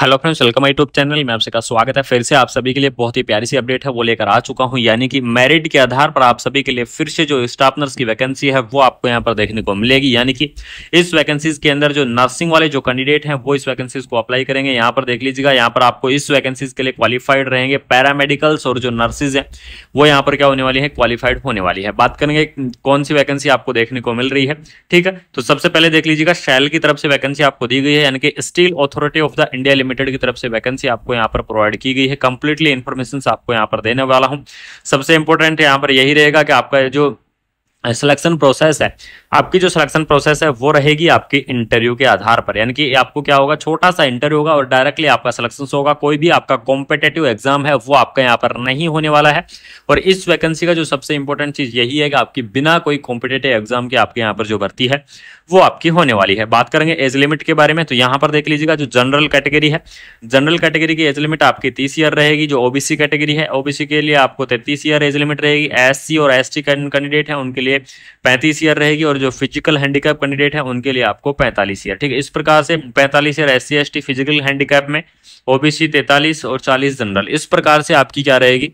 hello friends welcome YouTube channel में आप सबका स्वागत है फिर से आप सभी के लिए बहुत ही प्यारी सी अपडेट है वो लेकर आ चुका हूं यानी कि मेरिट के आधार पर आप सभी के लिए फिर से जो स्टाफ नर्स की वैकेंसी है वो आपको यहां पर देखने को मिलेगी यानी कि इस वैकेंसीज के अंदर जो नर्सिंग वाले जो कैंडिडेट हैं वो इस वैकेंसीज को अप्लाई करेंगे यहाँ पर देख लीजिएगा यहाँ पर आपको इस वैकेंसीज के लिए क्वालिफाइड रहेंगे पैरामेडिकल्स और जो नर्सेज हैं वो यहाँ पर क्या होने वाली है क्वालिफाइड होने वाली है बात करेंगे कौन सी वैकेंसी आपको देखने को मिल रही है ठीक है तो सबसे पहले देख लीजिएगा शैल की तरफ से वैकेंसी आपको दी गई है यानी कि Steel Authority of the India Limited की तरफ से वैकेंसी आपको यहाँ पर प्रोवाइड की गई है कंप्लीटली इन्फॉर्मेशन आपको यहाँ पर देने वाला हूँ सबसे इंपॉर्टेंट यहाँ पर यही रहेगा कि आपका जो सिलेक्शन प्रोसेस है आपकी जो सिलेक्शन प्रोसेस है वो रहेगी आपकी इंटरव्यू के आधार पर यानी कि आपको क्या होगा छोटा सा इंटरव्यू होगा और डायरेक्टली आपका सिलेक्शन होगा कोई भी आपका कॉम्पिटेटिव एग्जाम है वो आपका यहाँ पर नहीं होने वाला है और इस वैकेंसी का जो सबसे इंपॉर्टेंट चीज यही है कि आपकी बिना कोई कॉम्पिटेटिव एग्जाम के आपके यहाँ पर जो भर्ती है वो आपकी होने वाली है बात करेंगे एज लिमिट के बारे में तो यहाँ पर देख लीजिएगा जो जनरल कैटेगरी है जनरल कैटेगरी की एज लिमिट आपकी तीस ईयर रहेगी जो ओबीसी कैटेगरी है ओबीसी के लिए आपको तैतीस ईयर एज लिमिट रहेगी एस और एस कैंडिडेट है उनके लिए लिए पैंतीस ईयर रहेगी और जो फिजिकल हैंडीकैप कैंडिडेट है उनके लिए आपको पैंतालीस ईयर ठीक है इस प्रकार से पैंतालीस year S C physical handicap में ओबीसी तैतालीस और चालीस जनरल इस प्रकार से आपकी क्या रहेगी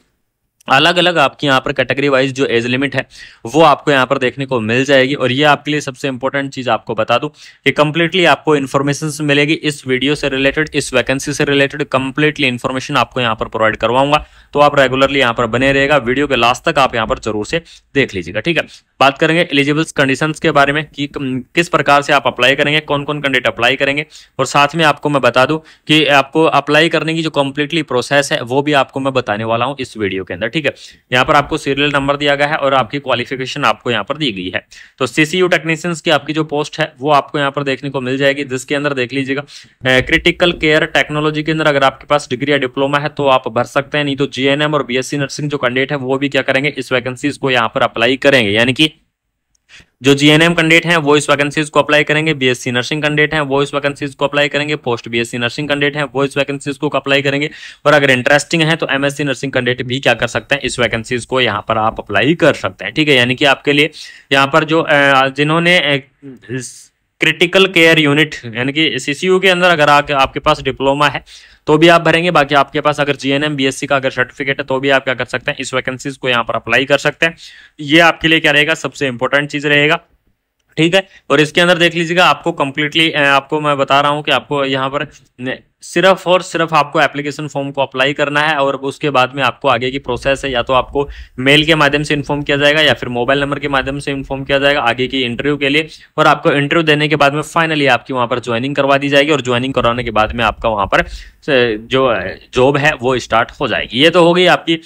अलग अलग आपकी यहाँ पर कैटेगरी वाइज जो एज लिमिट है वो आपको यहाँ पर देखने को मिल जाएगी और ये आपके लिए सबसे इंपॉर्टेंट चीज़ आपको बता दू कि कंप्लीटली आपको इन्फॉर्मेशन मिलेगी इस वीडियो से रिलेटेड इस वैकेंसी से रिलेटेड कंप्लीटली इन्फॉर्मेशन आपको यहाँ पर प्रोवाइड करवाऊंगा तो आप रेगुलरली यहाँ पर बने रहेगा वीडियो के लास्ट तक आप यहाँ पर जरूर से देख लीजिएगा ठीक है बात करेंगे एलिजिबल्स कंडीशन के बारे में कि किस प्रकार से आप अप्लाई करेंगे कौन कौन कैंडिडेट अप्लाई करेंगे और साथ में आपको मैं बता दू कि आपको अप्लाई करने की जो कम्प्लीटली प्रोसेस है वो भी आपको मैं बताने वाला हूँ इस वीडियो के अंदर ठीक है यहाँ पर आपको सीरियल नंबर दिया गया है और आपकी क्वालिफिकेशन आपको यहाँ पर दी गई है तो सीसीयू टेक्नीशियंस की आपकी जो पोस्ट है वो आपको यहाँ पर देखने को मिल जाएगी जिसके अंदर देख लीजिएगा क्रिटिकल केयर टेक्नोलॉजी के अंदर अगर आपके पास डिग्री या डिप्लोमा है तो आप भर सकते हैं नहीं तो जीएनएम और बीएससी नर्सिंग जो कैंडिडेट है वो भी क्या करेंगे इस वैकेंसीज को यहाँ पर अप्लाई करेंगे यानी कि जो जीएनएम कैंडिडेट हैं वो इस वैकेंसीज को अप्लाई करेंगे बीएससी नर्सिंग कैंडिडेट हैं वो इस वैकेंसीज को अप्लाई करेंगे पोस्ट बीएससी नर्सिंग कैंडिडेट हैं वो इस वैकेंसीज को अप्लाई करेंगे और अगर इंटरेस्टिंग है तो एमएससी नर्सिंग कैंडिडेट भी क्या कर सकते हैं इस वैकेंसीज को यहाँ पर आप अप्लाई कर सकते हैं ठीक है यानी कि आपके लिए यहाँ पर जो जिन्होंने क्रिटिकल केयर यूनिट यानी कि सीसीयू के अंदर अगर आके आपके पास डिप्लोमा है तो भी आप भरेंगे बाकी आपके पास अगर जी एन का अगर सर्टिफिकेट है तो भी आप क्या कर सकते हैं इस वैकेंसीज को यहाँ पर अप्लाई कर सकते हैं ये आपके लिए क्या रहेगा सबसे इंपॉर्टेंट चीज़ रहेगा ठीक है और इसके अंदर देख लीजिएगा आपको कंप्लीटली आपको मैं बता रहा हूँ कि आपको यहाँ पर सिर्फ और सिर्फ आपको एप्लीकेशन फॉर्म को अप्लाई करना है और उसके बाद में आपको आगे की प्रोसेस है या तो आपको मेल के माध्यम से इन्फॉर्म किया जाएगा या फिर मोबाइल नंबर के माध्यम से इन्फॉर्म किया जाएगा आगे की इंटरव्यू के लिए और आपको इंटरव्यू देने के बाद में फाइनली आपकी वहां पर ज्वाइनिंग करवा दी जाएगी और ज्वाइनिंग करवाने के बाद में आपका वहां पर जो जॉब है वो स्टार्ट हो जाएगी ये तो होगी आपकी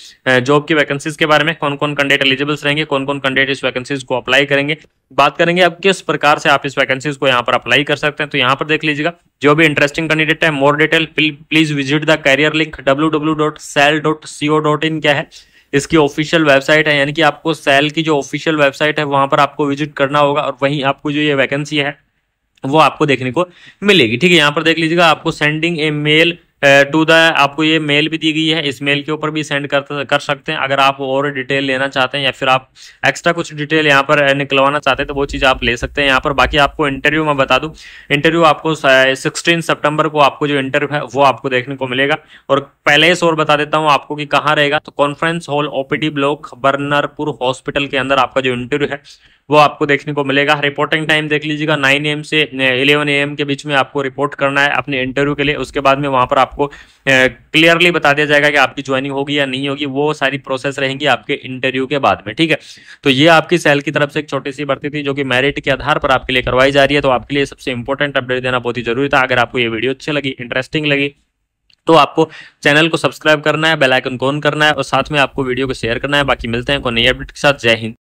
जॉब की वैकेंसीज के बारे में कौन कौन कैंडिडेट एलिजिबल्स रहेंगे कौन कौन कैंडिडेट इस वैकेंसीज को अप्लाई करेंगे बात करेंगे अब किस प्रकार से आप इस वैकेंसीज को यहाँ पर अप्लाई कर सकते हैं तो यहाँ पर देख लीजिएगा जो भी इंटरेस्टिंग कैंडिडेट है more detail please visit the career link www.sell.co.in क्या है इसकी ऑफिशियल वेबसाइट है यानी कि आपको सेल की जो ऑफिशियल वेबसाइट है वहां पर आपको विजिट करना होगा और वहीं आपको जो ये वैकेंसी है वो आपको देखने को मिलेगी ठीक है यहाँ पर देख लीजिएगा आपको sending a mail to the आपको ये मेल भी दी गई है इस मेल के ऊपर भी सेंड कर कर सकते हैं अगर आप और डिटेल लेना चाहते हैं या फिर आप एक्स्ट्रा कुछ डिटेल यहाँ पर निकलवाना चाहते हैं तो वो चीज़ आप ले सकते हैं यहाँ पर बाकी आपको इंटरव्यू मैं बता दूँ इंटरव्यू आपको सिक्सटीन सेप्टेम्बर को आपको जो इंटरव्यू है वो आपको देखने को मिलेगा और पहले से और बता देता हूँ आपको कि कहाँ रहेगा तो conference hall OPD block Burnpur hospital के अंदर आपका जो इंटरव्यू है वो आपको देखने को मिलेगा रिपोर्टिंग टाइम देख लीजिएगा नाइन एम से इलेवन एम के बीच में आपको रिपोर्ट करना है अपने इंटरव्यू के लिए उसके बाद में वहाँ पर आपको क्लियरली बता दिया जाएगा कि आपकी ज्वाइनिंग होगी या नहीं होगी वो सारी प्रोसेस रहेंगी आपके इंटरव्यू के बाद में ठीक है तो ये आपकी सेल की तरफ से एक छोटी सी भर्ती थी जो कि मेरिट के आधार पर आपके लिए करवाई जा रही है तो आपके लिए सबसे इंपॉर्टेंट अपडेट देना बहुत ही जरूरी था अगर आपको ये वीडियो अच्छी लगी इंटरेस्टिंग लगी तो आपको चैनल को सब्सक्राइब करना है बेल आइकन को ऑन करना है और साथ में आपको वीडियो को शेयर करना है बाकी मिलते हैं कोई नई अपडेट के साथ जय हिंद